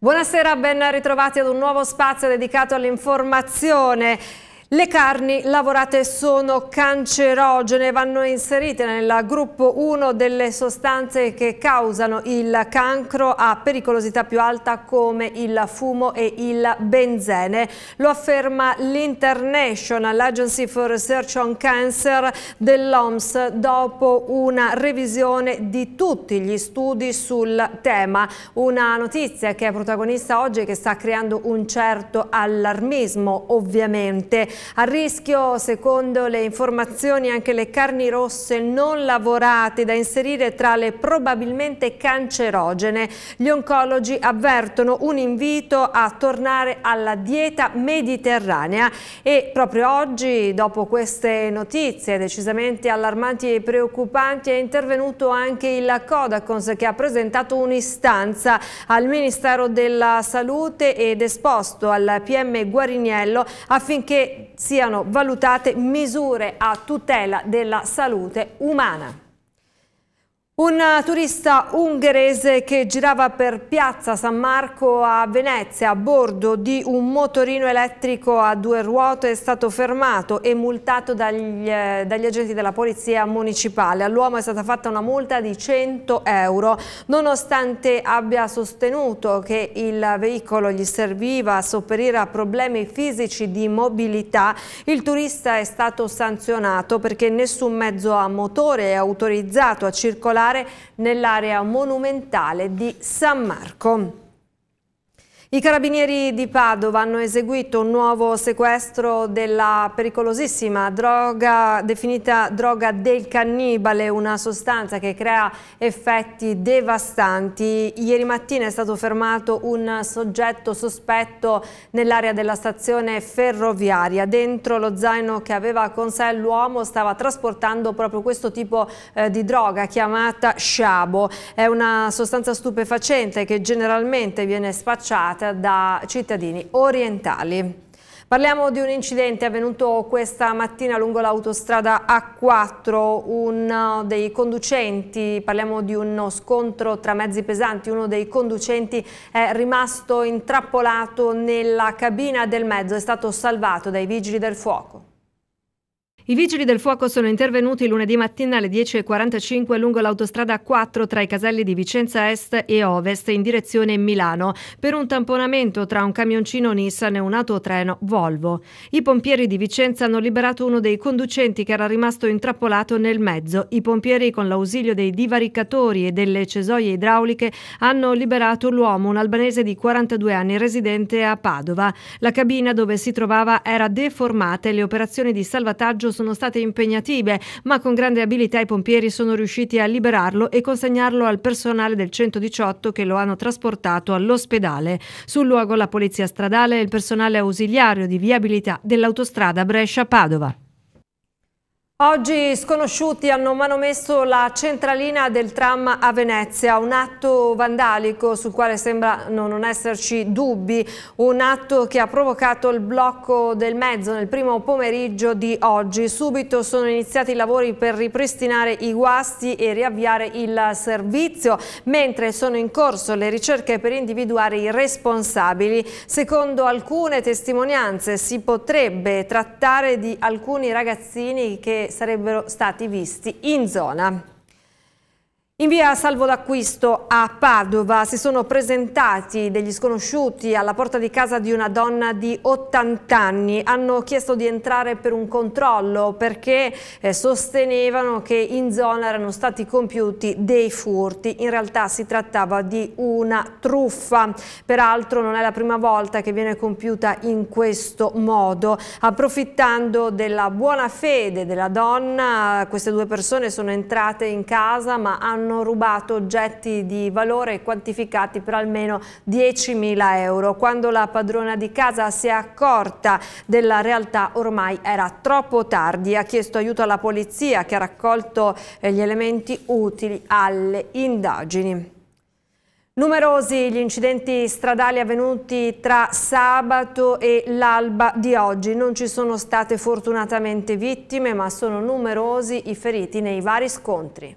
Buonasera, ben ritrovati ad un nuovo spazio dedicato all'informazione. Le carni lavorate sono cancerogene, vanno inserite nel gruppo 1 delle sostanze che causano il cancro a pericolosità più alta come il fumo e il benzene. Lo afferma l'International Agency for Research on Cancer dell'OMS dopo una revisione di tutti gli studi sul tema. Una notizia che è protagonista oggi e che sta creando un certo allarmismo ovviamente. A rischio, secondo le informazioni, anche le carni rosse non lavorate da inserire tra le probabilmente cancerogene. Gli oncologi avvertono un invito a tornare alla dieta mediterranea e proprio oggi, dopo queste notizie decisamente allarmanti e preoccupanti, è intervenuto anche il Codacons che ha presentato un'istanza al Ministero della Salute ed esposto al PM Guariniello affinché siano valutate misure a tutela della salute umana. Un turista ungherese che girava per piazza San Marco a Venezia a bordo di un motorino elettrico a due ruote è stato fermato e multato dagli, eh, dagli agenti della polizia municipale. All'uomo è stata fatta una multa di 100 euro. Nonostante abbia sostenuto che il veicolo gli serviva a sopperire a problemi fisici di mobilità, il turista è stato sanzionato perché nessun mezzo a motore è autorizzato a circolare particolare nell'area monumentale di San Marco. I carabinieri di Padova hanno eseguito un nuovo sequestro della pericolosissima droga definita droga del cannibale, una sostanza che crea effetti devastanti. Ieri mattina è stato fermato un soggetto sospetto nell'area della stazione ferroviaria. Dentro lo zaino che aveva con sé l'uomo stava trasportando proprio questo tipo eh, di droga chiamata sciabo. È una sostanza stupefacente che generalmente viene spacciata guidata da cittadini orientali. Parliamo di un incidente avvenuto questa mattina lungo l'autostrada A4, uno uh, dei conducenti, parliamo di uno scontro tra mezzi pesanti, uno dei conducenti è rimasto intrappolato nella cabina del mezzo, è stato salvato dai vigili del fuoco. I vigili del fuoco sono intervenuti lunedì mattina alle 10.45 lungo l'autostrada 4 tra i caselli di Vicenza Est e Ovest in direzione Milano per un tamponamento tra un camioncino Nissan e un autotreno Volvo. I pompieri di Vicenza hanno liberato uno dei conducenti che era rimasto intrappolato nel mezzo. I pompieri con l'ausilio dei divaricatori e delle cesoie idrauliche hanno liberato l'uomo, un albanese di 42 anni residente a Padova. La cabina dove si trovava era deformata e le operazioni di salvataggio sono state impegnative, ma con grande abilità i pompieri sono riusciti a liberarlo e consegnarlo al personale del 118 che lo hanno trasportato all'ospedale. Sul luogo la polizia stradale e il personale ausiliario di viabilità dell'autostrada Brescia-Padova. Oggi sconosciuti hanno manomesso la centralina del tram a Venezia, un atto vandalico sul quale sembrano non esserci dubbi, un atto che ha provocato il blocco del mezzo nel primo pomeriggio di oggi. Subito sono iniziati i lavori per ripristinare i guasti e riavviare il servizio, mentre sono in corso le ricerche per individuare i responsabili. Secondo alcune testimonianze si potrebbe trattare di alcuni ragazzini che sarebbero stati visti in zona. In via Salvo d'Acquisto a Padova si sono presentati degli sconosciuti alla porta di casa di una donna di 80 anni. Hanno chiesto di entrare per un controllo perché eh, sostenevano che in zona erano stati compiuti dei furti. In realtà si trattava di una truffa. Peraltro non è la prima volta che viene compiuta in questo modo. Approfittando della buona fede della donna, queste due persone sono entrate in casa ma hanno hanno rubato oggetti di valore quantificati per almeno 10.000 euro. Quando la padrona di casa si è accorta della realtà ormai era troppo tardi. Ha chiesto aiuto alla polizia che ha raccolto eh, gli elementi utili alle indagini. Numerosi gli incidenti stradali avvenuti tra sabato e l'alba di oggi. Non ci sono state fortunatamente vittime, ma sono numerosi i feriti nei vari scontri.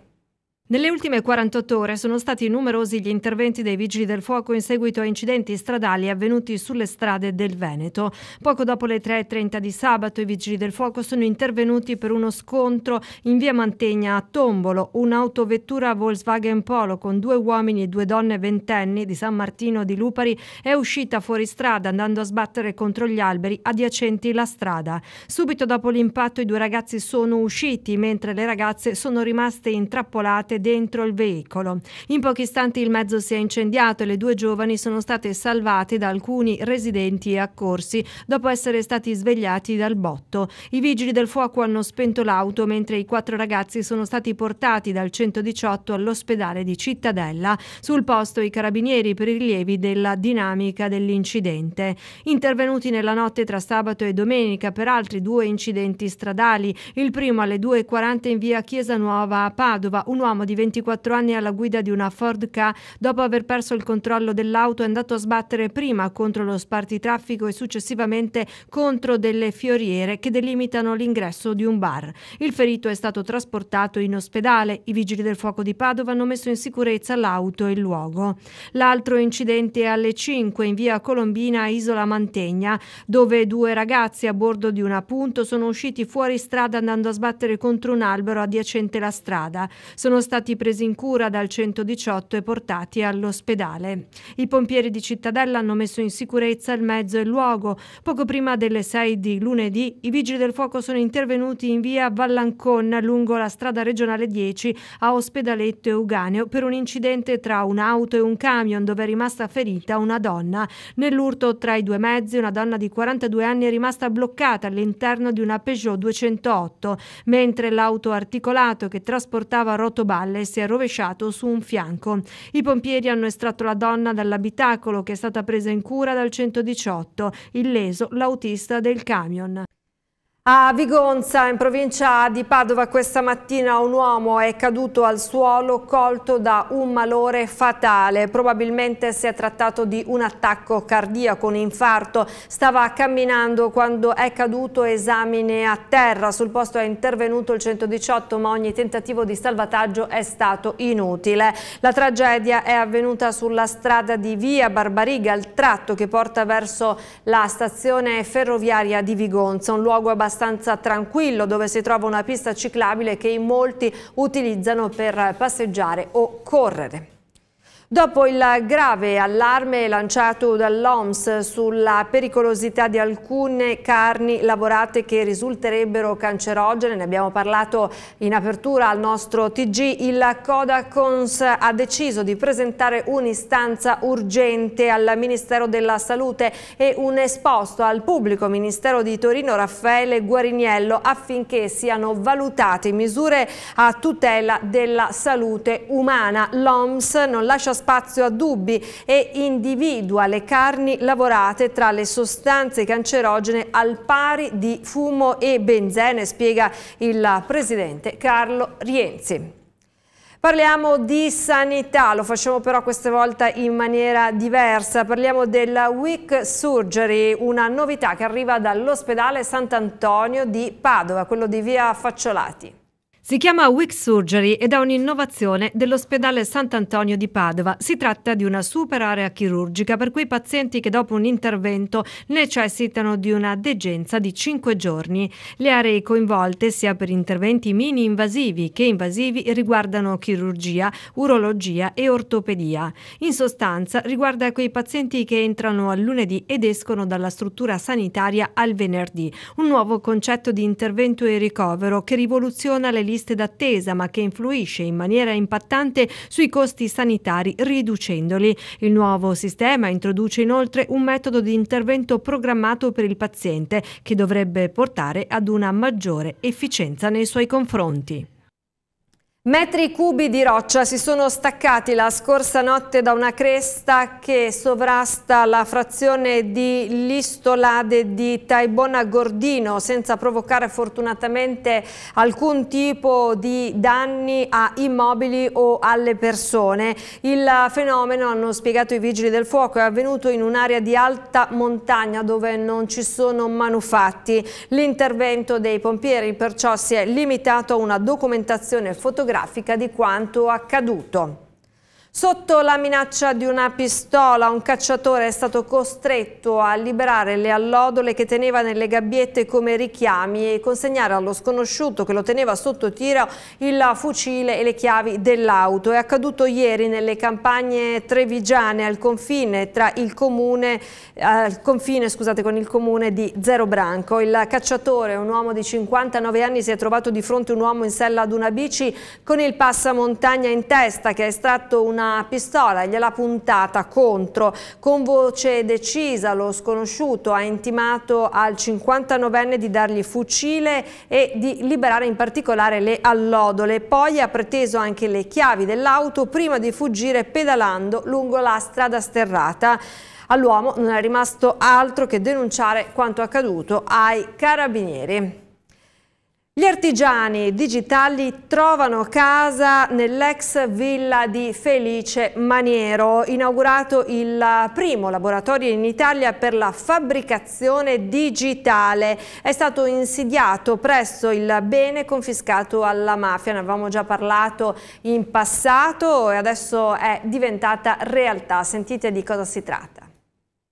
Nelle ultime 48 ore sono stati numerosi gli interventi dei vigili del fuoco in seguito a incidenti stradali avvenuti sulle strade del Veneto. Poco dopo le 3.30 di sabato i vigili del fuoco sono intervenuti per uno scontro in via Mantegna a Tombolo. Un'autovettura Volkswagen Polo con due uomini e due donne ventenni di San Martino di Lupari è uscita fuori strada andando a sbattere contro gli alberi adiacenti la strada. Subito dopo l'impatto i due ragazzi sono usciti mentre le ragazze sono rimaste intrappolate dentro il veicolo. In pochi istanti il mezzo si è incendiato e le due giovani sono state salvate da alcuni residenti e accorsi dopo essere stati svegliati dal botto. I vigili del fuoco hanno spento l'auto mentre i quattro ragazzi sono stati portati dal 118 all'ospedale di Cittadella. Sul posto i carabinieri per i rilievi della dinamica dell'incidente. Intervenuti nella notte tra sabato e domenica per altri due incidenti stradali, il primo alle 2.40 in via Chiesa Nuova a Padova, un uomo di di 24 anni alla guida di una Ford K, dopo aver perso il controllo dell'auto è andato a sbattere prima contro lo spartitraffico e successivamente contro delle fioriere che delimitano l'ingresso di un bar. Il ferito è stato trasportato in ospedale. I vigili del fuoco di Padova hanno messo in sicurezza l'auto e il luogo. L'altro incidente è alle 5 in via Colombina Isola Mantegna, dove due ragazzi a bordo di una punto sono usciti fuori strada andando a sbattere contro un albero adiacente la strada. Sono stati stati presi in cura dal 118 e portati all'ospedale. I pompieri di Cittadella hanno messo in sicurezza il mezzo e il luogo. Poco prima delle 6 di lunedì i vigili del fuoco sono intervenuti in via Vallancon lungo la strada regionale 10 a Ospedaletto Euganeo per un incidente tra un'auto e un camion dove è rimasta ferita una donna. Nell'urto tra i due mezzi una donna di 42 anni è rimasta bloccata all'interno di una Peugeot 208, mentre l'auto articolato che trasportava rotobare spalle e si è rovesciato su un fianco. I pompieri hanno estratto la donna dall'abitacolo che è stata presa in cura dal 118, illeso l'autista del camion. A Vigonza, in provincia di Padova, questa mattina un uomo è caduto al suolo colto da un malore fatale. Probabilmente si è trattato di un attacco cardiaco, un infarto. Stava camminando quando è caduto esamine a terra. Sul posto è intervenuto il 118, ma ogni tentativo di salvataggio è stato inutile. La tragedia è avvenuta sulla strada di via Barbariga, il tratto che porta verso la stazione ferroviaria di Vigonza, un luogo abbastanza abbastanza tranquillo dove si trova una pista ciclabile che in molti utilizzano per passeggiare o correre. Dopo il grave allarme lanciato dall'OMS sulla pericolosità di alcune carni lavorate che risulterebbero cancerogene, ne abbiamo parlato in apertura al nostro TG, il Codacons ha deciso di presentare un'istanza urgente al Ministero della Salute e un esposto al pubblico Ministero di Torino Raffaele Guariniello affinché siano valutate misure a tutela della salute umana. L'OMS non lascia spazio a dubbi e individua le carni lavorate tra le sostanze cancerogene al pari di fumo e benzene, spiega il presidente Carlo Rienzi. Parliamo di sanità, lo facciamo però questa volta in maniera diversa. Parliamo della Week Surgery, una novità che arriva dall'ospedale Sant'Antonio di Padova, quello di via Facciolati. Si chiama Wick Surgery ed è un'innovazione dell'ospedale Sant'Antonio di Padova. Si tratta di una super area chirurgica per quei pazienti che dopo un intervento necessitano di una degenza di 5 giorni. Le aree coinvolte sia per interventi mini-invasivi che invasivi riguardano chirurgia, urologia e ortopedia. In sostanza riguarda quei pazienti che entrano al lunedì ed escono dalla struttura sanitaria al venerdì. Un nuovo concetto di intervento e ricovero che rivoluziona le liste d'attesa, ma che influisce in maniera impattante sui costi sanitari, riducendoli. Il nuovo sistema introduce inoltre un metodo di intervento programmato per il paziente, che dovrebbe portare ad una maggiore efficienza nei suoi confronti. Metri cubi di roccia si sono staccati la scorsa notte da una cresta che sovrasta la frazione di Listolade di Taibona Gordino senza provocare fortunatamente alcun tipo di danni a immobili o alle persone. Il fenomeno, hanno spiegato i vigili del fuoco, è avvenuto in un'area di alta montagna dove non ci sono manufatti. L'intervento dei pompieri perciò si è limitato a una documentazione fotografica fotografica di quanto accaduto. Sotto la minaccia di una pistola, un cacciatore è stato costretto a liberare le allodole che teneva nelle gabbiette come richiami e consegnare allo sconosciuto che lo teneva sotto tiro il fucile e le chiavi dell'auto. È accaduto ieri nelle campagne trevigiane al confine, il comune, eh, al confine scusate, con il comune di Zero Branco. Il cacciatore, un uomo di 59 anni, si è trovato di fronte a un uomo in sella ad una bici con il passamontagna in testa che è stato una una pistola e gliel'ha puntata contro. Con voce decisa lo sconosciuto ha intimato al 59enne di dargli fucile e di liberare in particolare le allodole. Poi ha preteso anche le chiavi dell'auto prima di fuggire pedalando lungo la strada sterrata. All'uomo non è rimasto altro che denunciare quanto accaduto ai carabinieri artigiani digitali trovano casa nell'ex villa di Felice Maniero, inaugurato il primo laboratorio in Italia per la fabbricazione digitale. È stato insidiato presso il bene confiscato alla mafia, ne avevamo già parlato in passato e adesso è diventata realtà. Sentite di cosa si tratta.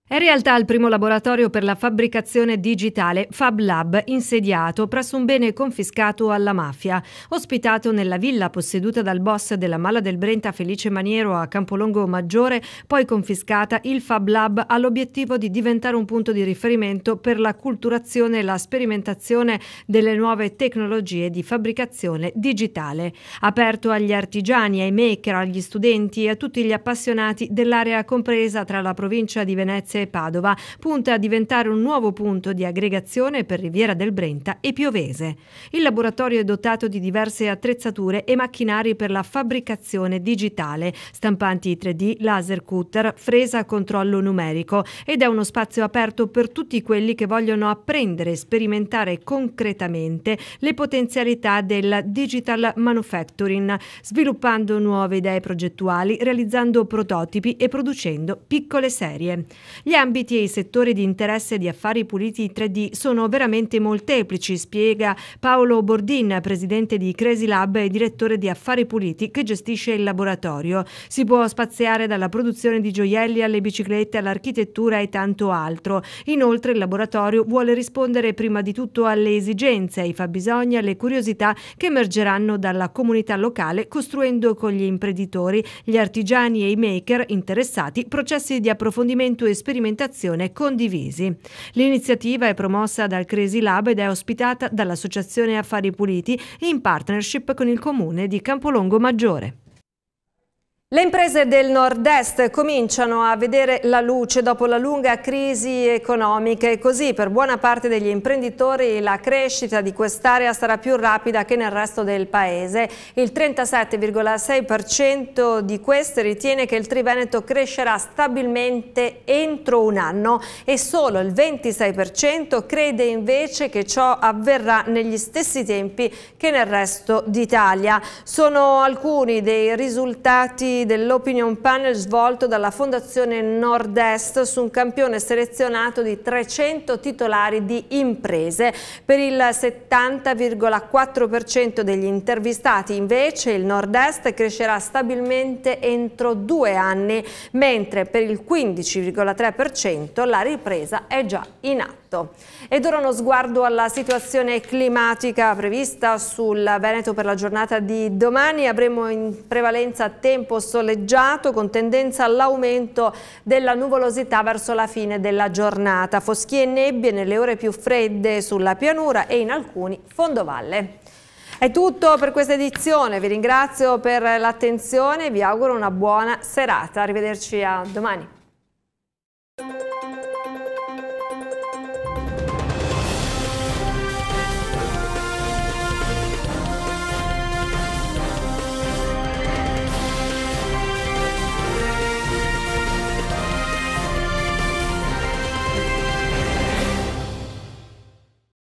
È in realtà il primo laboratorio per la fabbricazione digitale Fab Lab insediato presso un bene confiscato alla mafia, ospitato nella villa posseduta dal boss della Mala del Brenta Felice Maniero a Campolongo Maggiore, poi confiscata, il Fab Lab ha l'obiettivo di diventare un punto di riferimento per la culturazione e la sperimentazione delle nuove tecnologie di fabbricazione digitale, aperto agli artigiani, ai maker, agli studenti e a tutti gli appassionati dell'area compresa tra la provincia di Venezia Firenze e Padova, punta a diventare un nuovo punto di aggregazione per Riviera del Brenta e Piovese. Il laboratorio è dotato di diverse attrezzature e macchinari per la fabbricazione digitale, stampanti 3D, laser cutter, fresa a controllo numerico ed è uno spazio aperto per tutti quelli che vogliono apprendere e sperimentare concretamente le potenzialità del digital manufacturing, sviluppando nuove idee progettuali, realizzando prototipi e producendo piccole serie. Gli ambiti e i settori di interesse di Affari Puliti 3D sono veramente molteplici, spiega Paolo Bordin, presidente di Crazy Lab e direttore di Affari Puliti che gestisce il laboratorio. Si può spaziare dalla produzione di gioielli alle biciclette, all'architettura e tanto altro. Inoltre il laboratorio vuole rispondere prima di tutto alle esigenze, ai fabbisogni, alle curiosità che emergeranno dalla comunità locale costruendo con gli imprenditori, gli artigiani e i maker interessati processi di approfondimento e sperimentazione sperimentazione condivisi. L'iniziativa è promossa dal Crazy Lab ed è ospitata dall'Associazione Affari Puliti in partnership con il Comune di Campolongo Maggiore. Le imprese del nord-est cominciano a vedere la luce dopo la lunga crisi economica e così per buona parte degli imprenditori la crescita di quest'area sarà più rapida che nel resto del paese. Il 37,6% di queste ritiene che il Triveneto crescerà stabilmente entro un anno e solo il 26% crede invece che ciò avverrà negli stessi tempi che nel resto d'Italia. Sono alcuni dei risultati dell'opinion panel svolto dalla Fondazione Nord-Est su un campione selezionato di 300 titolari di imprese. Per il 70,4% degli intervistati invece il Nord-Est crescerà stabilmente entro due anni, mentre per il 15,3% la ripresa è già in atto effetto. Ed ora uno sguardo alla situazione climatica prevista sul Veneto per la giornata di domani. Avremo in prevalenza tempo soleggiato con tendenza all'aumento della nuvolosità verso la fine della giornata. Foschie e nebbie nelle ore più fredde sulla pianura e in alcuni fondovalle. È tutto per questa edizione, vi ringrazio per l'attenzione e vi auguro una buona serata. Arrivederci a domani.